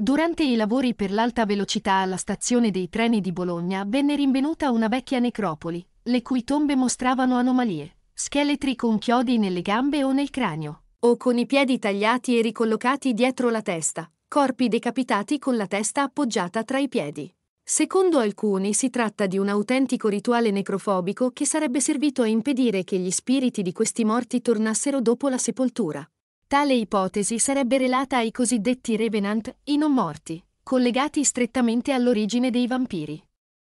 Durante i lavori per l'alta velocità alla stazione dei treni di Bologna venne rinvenuta una vecchia necropoli, le cui tombe mostravano anomalie, scheletri con chiodi nelle gambe o nel cranio, o con i piedi tagliati e ricollocati dietro la testa, corpi decapitati con la testa appoggiata tra i piedi. Secondo alcuni si tratta di un autentico rituale necrofobico che sarebbe servito a impedire che gli spiriti di questi morti tornassero dopo la sepoltura. Tale ipotesi sarebbe relata ai cosiddetti Revenant, i non morti, collegati strettamente all'origine dei vampiri.